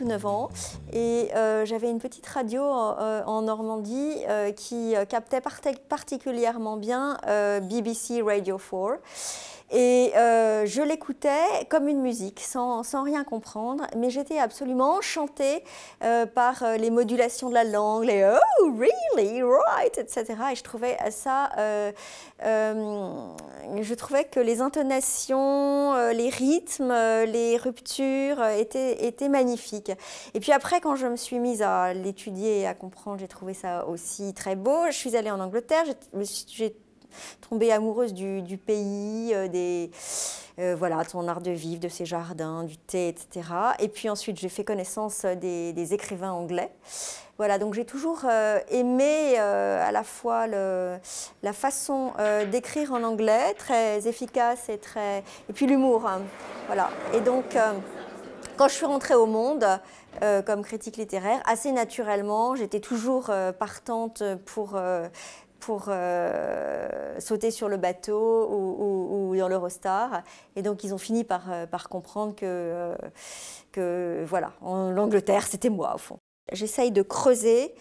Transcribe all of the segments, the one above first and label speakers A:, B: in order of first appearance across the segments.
A: ou 9 ans et euh, j'avais une petite radio euh, en, Normandie euh, qui captait particulièrement bien BBC Radio 4. Et euh, je l'écoutais comme une musique, sans, sans rien comprendre, mais j'étais absolument enchantée euh, par euh, les modulations de la langue, les « oh, really, right », etc. Et je trouvais ça... je trouvais que les intonations, les rythmes, les ruptures étaient, étaient magnifiques. Et puis après, quand je me suis mise à l'étudier et à comprendre, j'ai trouvé ça aussi très beau. Je suis allée en Angleterre, j'ai tombée amoureuse du, pays, euh, des, euh, voilà, de son art de vivre, de ses jardins, du thé, etc. Et puis ensuite, j'ai fait connaissance des, écrivains anglais. Voilà, donc j'ai toujours euh, aimé à la fois le, la façon d'écrire en anglais, très efficace et très... Et puis l'humour, hein. voilà. Et donc quand je suis rentrée au monde comme critique littéraire, assez naturellement, j'étais toujours partante pour, pour sauter sur le bateau ou, dans l'Eurostar. Et donc, ils ont fini par, euh, comprendre que, euh, que voilà, l'Angleterre, c'était moi, au fond. J'essaye de creuser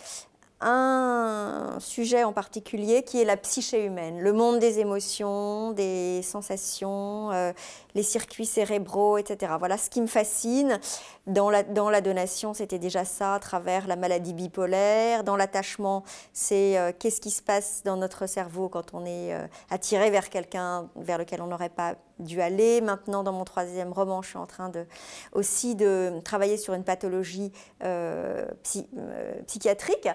A: un sujet en particulier qui est la psyché humaine, le monde des émotions, des sensations, euh, les circuits cérébraux, etc. Voilà ce qui me fascine. Dans la, dans la donation, c'était déjà ça, à travers la maladie bipolaire. Dans l'attachement, c'est euh, qu'est-ce qui se passe dans notre cerveau quand on est euh, attiré vers quelqu'un vers lequel on n'aurait pas dû aller. Maintenant, dans mon troisième roman, je suis en train de, aussi de travailler sur une pathologie euh, euh, psychiatrique.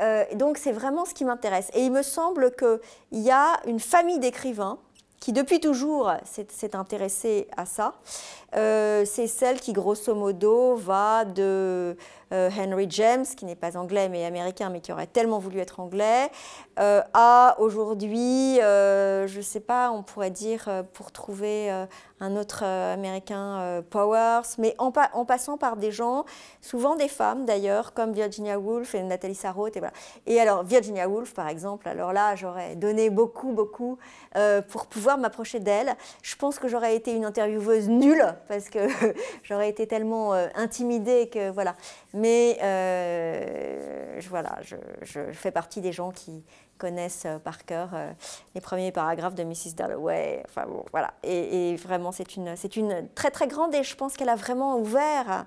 A: Euh, donc, c'est vraiment ce qui m'intéresse. Et il me semble qu'il y a une famille d'écrivains qui depuis toujours s'est intéressée à ça, euh, c'est celle qui grosso modo va de euh, Henry James, qui n'est pas anglais mais américain, mais qui aurait tellement voulu être anglais, euh, à aujourd'hui, je ne sais pas, on pourrait dire pour trouver un autre américain, Powers, mais en, en, passant par des gens, souvent des femmes d'ailleurs, comme Virginia Woolf et Nathalie Sarraute. Et, et alors Virginia Woolf par exemple, alors là j'aurais donné beaucoup, beaucoup pour pouvoir m'approcher d'elle. Je pense que j'aurais été une intervieweuse nulle parce que j'aurais été tellement euh, intimidée que voilà. Mais euh, voilà, je, fais partie des gens qui connaissent euh, par cœur les premiers paragraphes de Mrs. Dalloway. Enfin voilà. Et, vraiment, c'est une, c'est une très très grande et je pense qu'elle a vraiment ouvert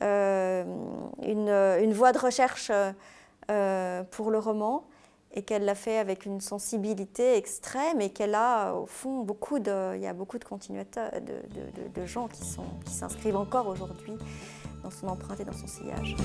A: une, une voie de recherche. pour le roman et qu'elle l'a fait avec une sensibilité extrême et qu'elle a, au fond, beaucoup de, il y a beaucoup de continuateurs, de, gens qui s'inscrivent encore aujourd'hui dans son empreinte et dans son sillage.